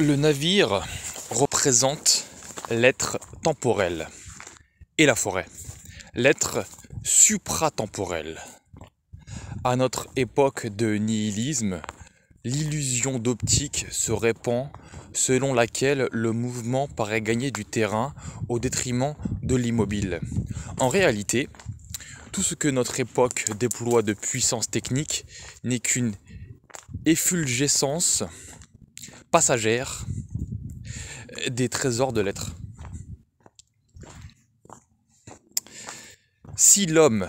Le navire représente l'être temporel et la forêt, l'être supratemporel. À notre époque de nihilisme, l'illusion d'optique se répand selon laquelle le mouvement paraît gagner du terrain au détriment de l'immobile. En réalité, tout ce que notre époque déploie de puissance technique n'est qu'une effulgescence passagère des trésors de l'être. Si l'homme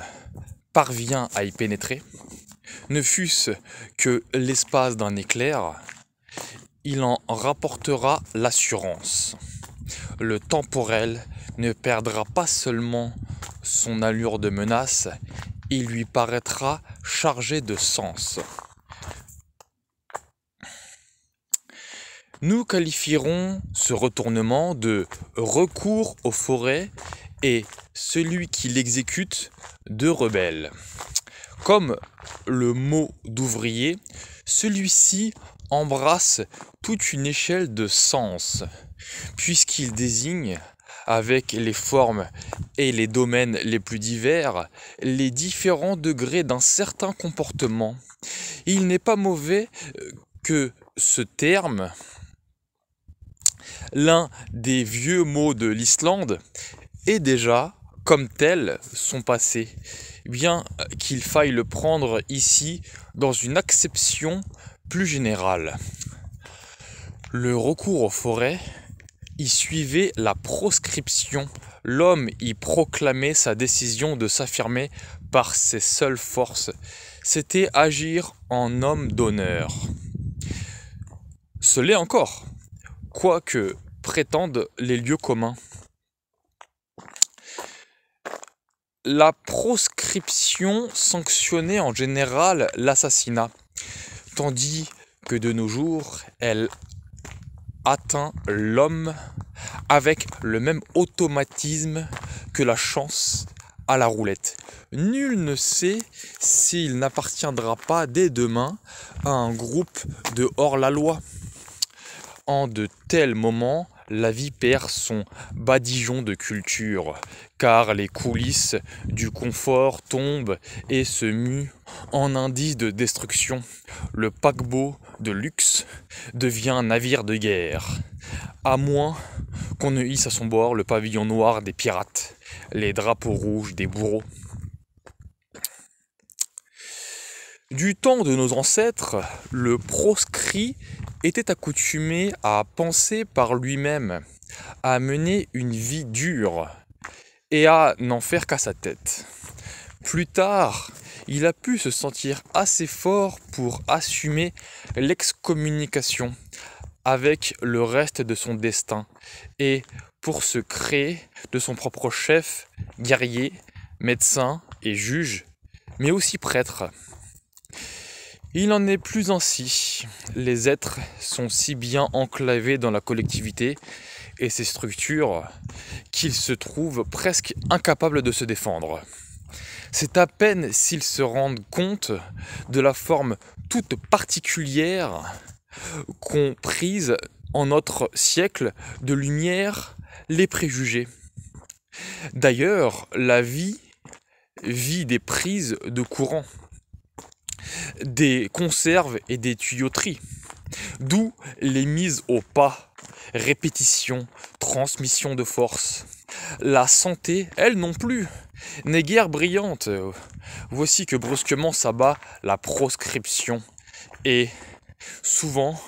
parvient à y pénétrer, ne fût-ce que l'espace d'un éclair, il en rapportera l'assurance. Le temporel ne perdra pas seulement son allure de menace, il lui paraîtra chargé de sens. Nous qualifierons ce retournement de recours aux forêts et celui qui l'exécute de rebelle. Comme le mot d'ouvrier, celui-ci embrasse toute une échelle de sens, puisqu'il désigne, avec les formes et les domaines les plus divers, les différents degrés d'un certain comportement. Il n'est pas mauvais euh, que ce terme l'un des vieux mots de l'Islande, est déjà, comme tel, son passé, Bien qu'il faille le prendre ici dans une acception plus générale. Le recours aux forêts y suivait la proscription. L'homme y proclamait sa décision de s'affirmer par ses seules forces. C'était agir en homme d'honneur. Ce l'est encore quoi que prétendent les lieux communs. La proscription sanctionnait en général l'assassinat, tandis que de nos jours, elle atteint l'homme avec le même automatisme que la chance à la roulette. Nul ne sait s'il n'appartiendra pas dès demain à un groupe de hors-la-loi en de tels moments, la vie perd son badigeon de culture, car les coulisses du confort tombent et se muent en indice de destruction. Le paquebot de luxe devient un navire de guerre, à moins qu'on ne hisse à son bord le pavillon noir des pirates, les drapeaux rouges des bourreaux. Du temps de nos ancêtres, le proscrit était accoutumé à penser par lui-même, à mener une vie dure et à n'en faire qu'à sa tête. Plus tard, il a pu se sentir assez fort pour assumer l'excommunication avec le reste de son destin et pour se créer de son propre chef, guerrier, médecin et juge, mais aussi prêtre. Il en est plus ainsi. Les êtres sont si bien enclavés dans la collectivité et ses structures qu'ils se trouvent presque incapables de se défendre. C'est à peine s'ils se rendent compte de la forme toute particulière qu'ont prise en notre siècle de lumière les préjugés. D'ailleurs, la vie vit des prises de courant des conserves et des tuyauteries. D'où les mises au pas, répétitions, transmissions de force. La santé, elle non plus, n'est guère brillante. Voici que brusquement s'abat la proscription. Et souvent,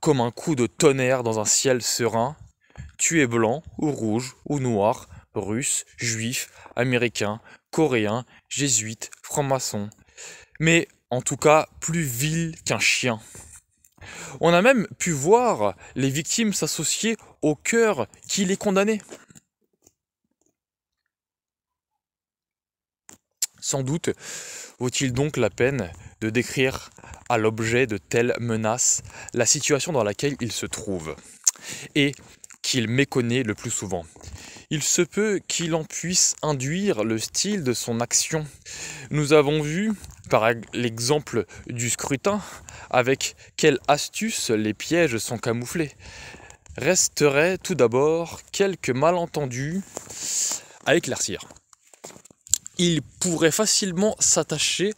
comme un coup de tonnerre dans un ciel serein, tu es blanc ou rouge ou noir, russe, juif, américain, coréen, jésuite, franc-maçon. Mais en tout cas plus vil qu'un chien. On a même pu voir les victimes s'associer au cœur qui les condamnait. Sans doute vaut-il donc la peine de décrire à l'objet de telles menaces la situation dans laquelle il se trouve et qu'il méconnaît le plus souvent il se peut qu'il en puisse induire le style de son action. Nous avons vu, par l'exemple du scrutin, avec quelle astuce les pièges sont camouflés. Resterait tout d'abord quelques malentendus à éclaircir. Il pourrait facilement s'attacher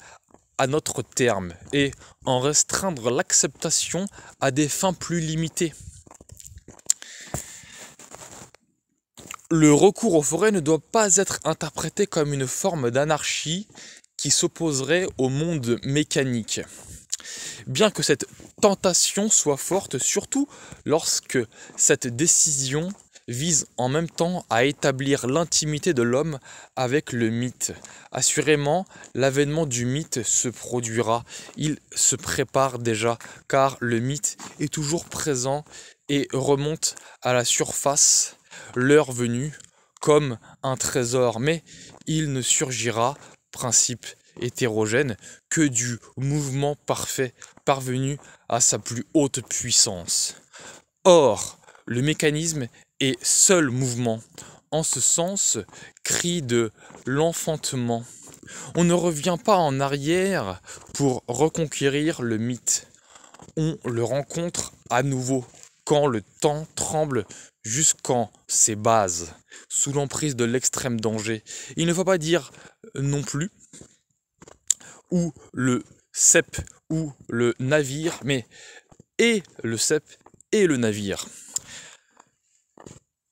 à notre terme et en restreindre l'acceptation à des fins plus limitées. Le recours aux forêts ne doit pas être interprété comme une forme d'anarchie qui s'opposerait au monde mécanique. Bien que cette tentation soit forte, surtout lorsque cette décision vise en même temps à établir l'intimité de l'homme avec le mythe. Assurément, l'avènement du mythe se produira, il se prépare déjà, car le mythe est toujours présent et remonte à la surface l'heure venue comme un trésor, mais il ne surgira, principe hétérogène, que du mouvement parfait parvenu à sa plus haute puissance. Or, le mécanisme est seul mouvement, en ce sens, cri de l'enfantement. On ne revient pas en arrière pour reconquérir le mythe. On le rencontre à nouveau quand le temps tremble jusqu'en ses bases, sous l'emprise de l'extrême danger. Il ne faut pas dire non plus ou le cep ou le navire, mais et le cep et le navire.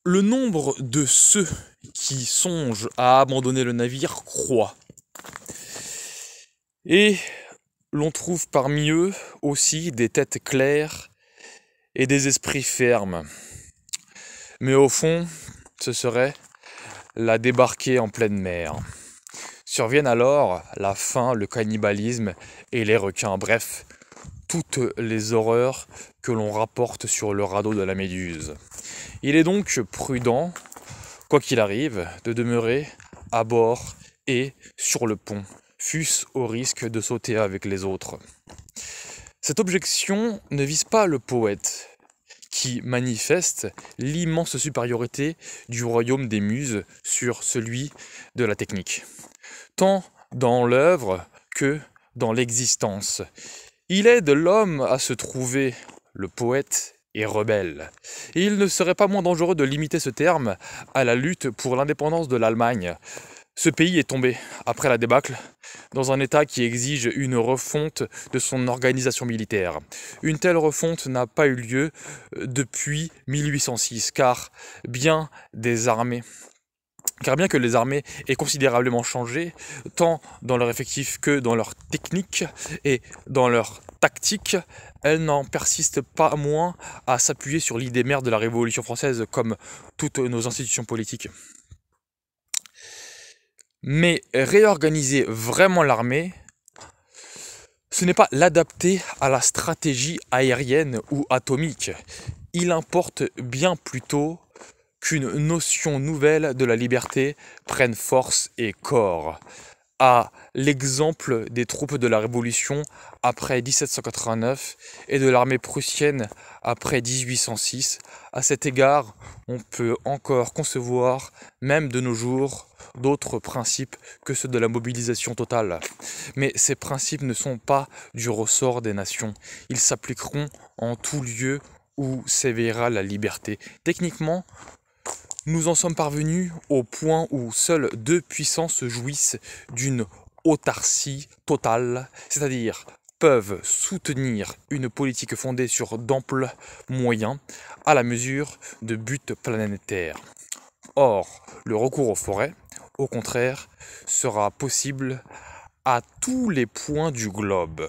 Le nombre de ceux qui songent à abandonner le navire croît. Et l'on trouve parmi eux aussi des têtes claires et des esprits fermes. Mais au fond, ce serait la débarquer en pleine mer. Surviennent alors la faim, le cannibalisme et les requins, bref, toutes les horreurs que l'on rapporte sur le radeau de la Méduse. Il est donc prudent, quoi qu'il arrive, de demeurer à bord et sur le pont, fût-ce au risque de sauter avec les autres. Cette objection ne vise pas le poète, qui manifeste l'immense supériorité du royaume des muses sur celui de la technique, tant dans l'œuvre que dans l'existence. Il aide l'homme à se trouver, le poète et rebelle. Et il ne serait pas moins dangereux de limiter ce terme à la lutte pour l'indépendance de l'Allemagne, ce pays est tombé, après la débâcle, dans un État qui exige une refonte de son organisation militaire. Une telle refonte n'a pas eu lieu euh, depuis 1806, car bien des armées car bien que les armées aient considérablement changé, tant dans leur effectif que dans leur technique et dans leur tactique, elles n'en persistent pas moins à s'appuyer sur l'idée mère de la Révolution française comme toutes nos institutions politiques. Mais réorganiser vraiment l'armée, ce n'est pas l'adapter à la stratégie aérienne ou atomique. Il importe bien plutôt qu'une notion nouvelle de la liberté prenne force et corps l'exemple des troupes de la Révolution après 1789 et de l'armée prussienne après 1806. À cet égard, on peut encore concevoir, même de nos jours, d'autres principes que ceux de la mobilisation totale. Mais ces principes ne sont pas du ressort des nations. Ils s'appliqueront en tout lieu où s'éveillera la liberté. Techniquement, nous en sommes parvenus au point où seules deux puissances jouissent d'une autarcie totale, c'est-à-dire peuvent soutenir une politique fondée sur d'amples moyens à la mesure de buts planétaires. Or, le recours aux forêts, au contraire, sera possible à tous les points du globe.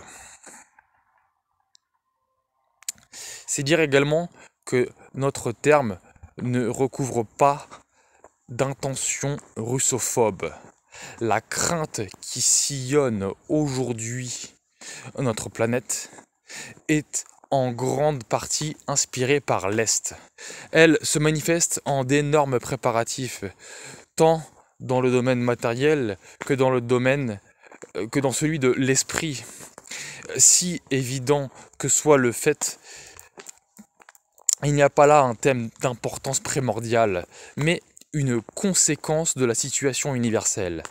C'est dire également que notre terme ne recouvre pas d'intention russophobe, la crainte qui sillonne aujourd'hui notre planète est en grande partie inspirée par l'Est. Elle se manifeste en d'énormes préparatifs, tant dans le domaine matériel que dans le domaine euh, que dans celui de l'esprit. Si évident que soit le fait, il n'y a pas là un thème d'importance primordiale, mais une conséquence de la situation universelle.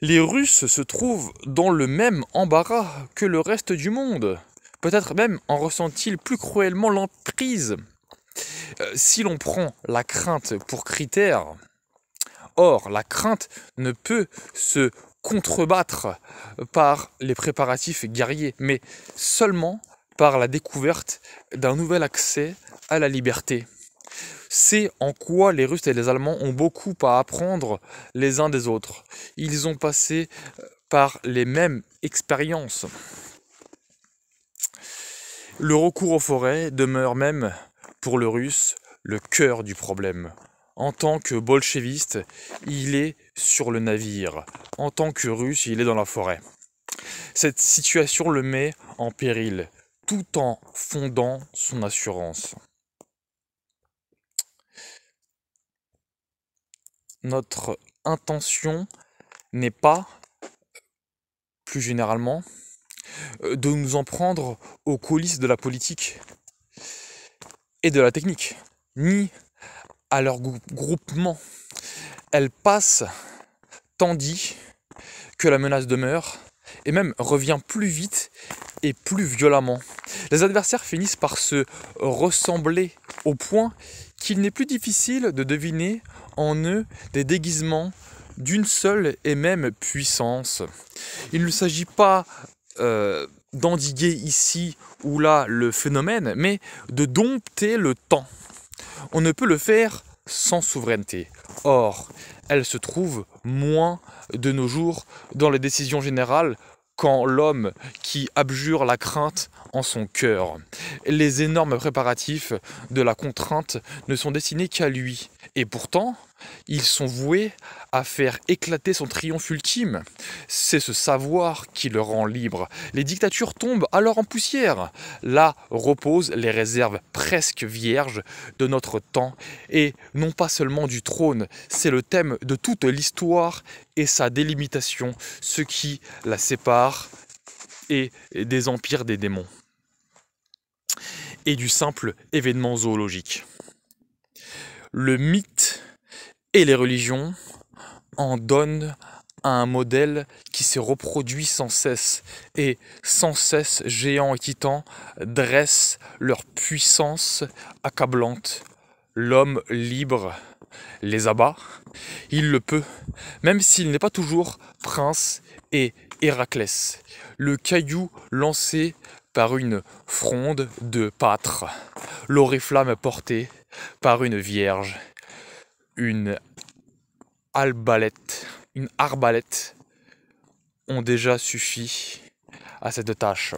Les Russes se trouvent dans le même embarras que le reste du monde. Peut-être même en ressentent-ils plus cruellement l'emprise. Euh, si l'on prend la crainte pour critère, or la crainte ne peut se contrebattre par les préparatifs guerriers, mais seulement par la découverte d'un nouvel accès à la liberté c'est en quoi les Russes et les Allemands ont beaucoup à apprendre les uns des autres. Ils ont passé euh, par les mêmes expériences. Le recours aux forêts demeure même, pour le russe, le cœur du problème. En tant que bolcheviste, il est sur le navire. En tant que russe, il est dans la forêt. Cette situation le met en péril, tout en fondant son assurance. notre intention n'est pas, plus généralement, euh, de nous en prendre aux coulisses de la politique et de la technique, ni à leur groupement. Elle passe tandis que la menace demeure et même revient plus vite et plus violemment. Les adversaires finissent par se ressembler au point qu'il n'est plus difficile de deviner en eux des déguisements d'une seule et même puissance. Il ne s'agit pas euh, d'endiguer ici ou là le phénomène, mais de dompter le temps. On ne peut le faire sans souveraineté. Or, elle se trouve moins de nos jours dans les décisions générales quand l'homme qui abjure la crainte en son cœur. Les énormes préparatifs de la contrainte ne sont destinés qu'à lui. Et pourtant, ils sont voués à faire éclater son triomphe ultime. C'est ce savoir qui le rend libre. Les dictatures tombent alors en poussière. Là reposent les réserves presque vierges de notre temps, et non pas seulement du trône, c'est le thème de toute l'histoire et sa délimitation, ce qui la sépare et des empires des démons et du simple événement zoologique. Le mythe et les religions en donnent un modèle qui se reproduit sans cesse et sans cesse géants et titans dressent leur puissance accablante. L'homme libre les abat, il le peut, même s'il n'est pas toujours prince et Héraclès, le caillou lancé par une fronde de pâtre, l'oriflamme portée par une vierge une albalette, une arbalète ont déjà suffi à cette tâche.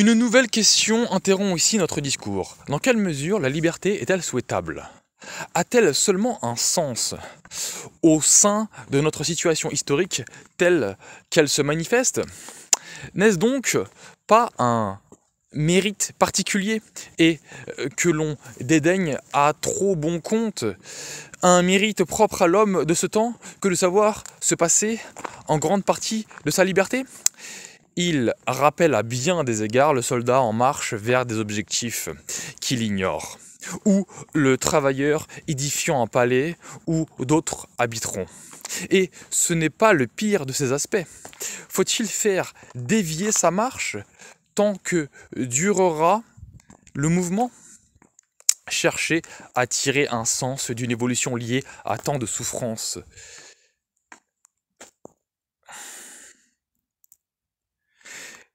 Une nouvelle question interrompt ici notre discours. Dans quelle mesure la liberté est-elle souhaitable A-t-elle seulement un sens au sein de notre situation historique telle qu'elle se manifeste N'est-ce donc pas un mérite particulier et euh, que l'on dédaigne à trop bon compte un mérite propre à l'homme de ce temps que de savoir se passer en grande partie de sa liberté il rappelle à bien des égards le soldat en marche vers des objectifs qu'il ignore, ou le travailleur édifiant un palais où d'autres habiteront. Et ce n'est pas le pire de ces aspects. Faut-il faire dévier sa marche tant que durera le mouvement Chercher à tirer un sens d'une évolution liée à tant de souffrances.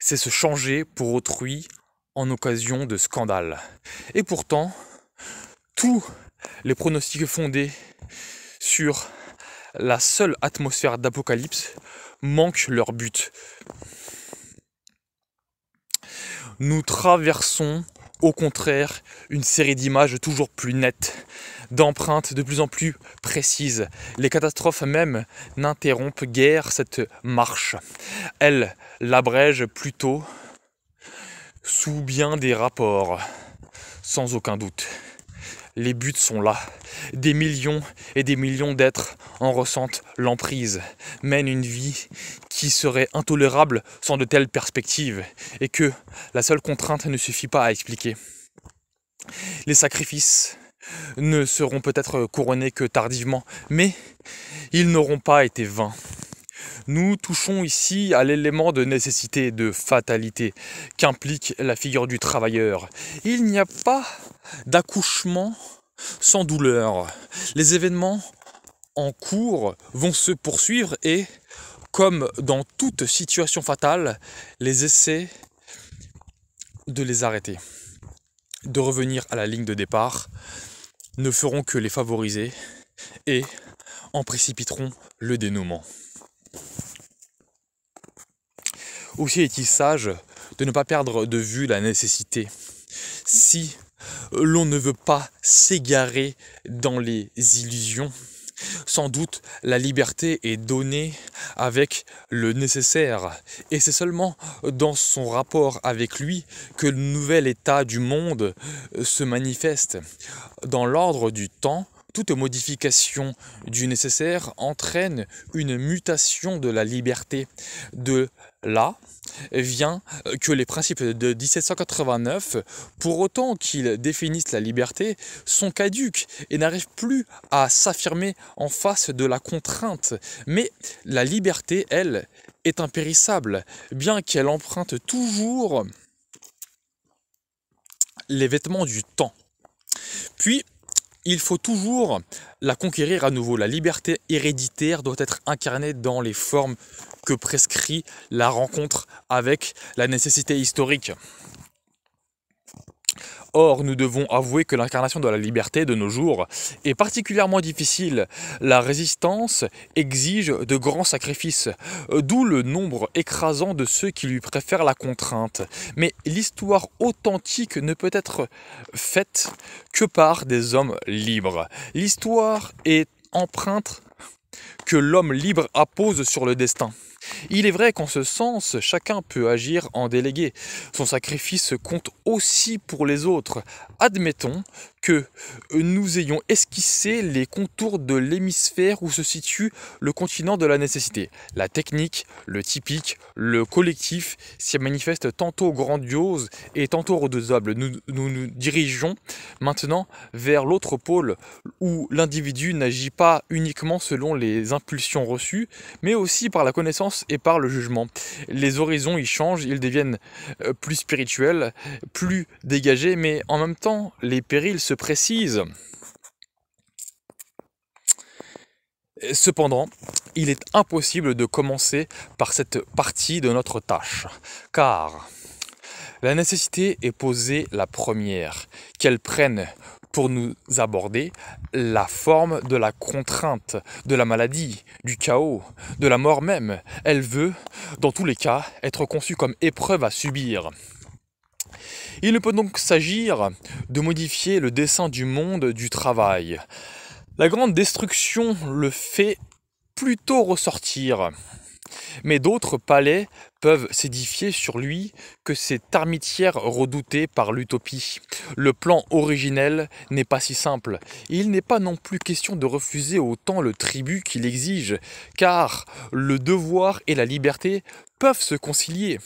c'est se changer pour autrui en occasion de scandale. Et pourtant, tous les pronostics fondés sur la seule atmosphère d'apocalypse manquent leur but. Nous traversons au contraire une série d'images toujours plus nettes, d'empreintes de plus en plus précises. Les catastrophes même n'interrompent guère cette marche. Elles l'abrègent plutôt sous bien des rapports, sans aucun doute les buts sont là. Des millions et des millions d'êtres en ressentent l'emprise, mènent une vie qui serait intolérable sans de telles perspectives, et que la seule contrainte ne suffit pas à expliquer. Les sacrifices ne seront peut-être couronnés que tardivement, mais ils n'auront pas été vains nous touchons ici à l'élément de nécessité de fatalité qu'implique la figure du travailleur. Il n'y a pas d'accouchement sans douleur. Les événements en cours vont se poursuivre et, comme dans toute situation fatale, les essais de les arrêter, de revenir à la ligne de départ, ne feront que les favoriser et en précipiteront le dénouement. Aussi est-il sage de ne pas perdre de vue la nécessité. Si l'on ne veut pas s'égarer dans les illusions, sans doute, la liberté est donnée avec le nécessaire, et c'est seulement dans son rapport avec lui que le nouvel état du monde se manifeste. Dans l'ordre du temps, toute modification du nécessaire entraîne une mutation de la liberté. De là vient euh, que les principes de 1789, pour autant qu'ils définissent la liberté, sont caduques et n'arrivent plus à s'affirmer en face de la contrainte. Mais la liberté, elle, est impérissable, bien qu'elle emprunte toujours les vêtements du temps. Puis, il faut toujours la conquérir à nouveau. La liberté héréditaire doit être incarnée dans les formes que prescrit la rencontre avec la nécessité historique. Or, nous devons avouer que l'incarnation de la liberté de nos jours est particulièrement difficile. La résistance exige de grands sacrifices, euh, d'où le nombre écrasant de ceux qui lui préfèrent la contrainte. Mais l'histoire authentique ne peut être faite que par des hommes libres. L'histoire est empreinte que l'homme libre appose sur le destin. Il est vrai qu'en ce sens, chacun peut agir en délégué. Son sacrifice compte aussi pour les autres. Admettons que euh, nous ayons esquissé les contours de l'hémisphère où se situe le continent de la nécessité. La technique, le typique, le collectif s'y manifestent tantôt grandiose et tantôt redoutable. Nous, nous nous dirigeons maintenant vers l'autre pôle où l'individu n'agit pas uniquement selon les impulsions reçues, mais aussi par la connaissance et par le jugement. Les horizons y changent, ils deviennent euh, plus spirituels, plus dégagés, mais en même temps, les périls se précise. Cependant, il est impossible de commencer par cette partie de notre tâche, car la nécessité est posée la première, qu'elle prenne pour nous aborder la forme de la contrainte, de la maladie, du chaos, de la mort même. Elle veut, dans tous les cas, être conçue comme épreuve à subir. Il ne peut donc s'agir de modifier le dessin du monde du travail. La grande destruction le fait plutôt ressortir. Mais d'autres palais peuvent s'édifier sur lui que ces armitière redoutées par l'utopie. Le plan originel n'est pas si simple. Il n'est pas non plus question de refuser autant le tribut qu'il exige, car le devoir et la liberté peuvent se concilier.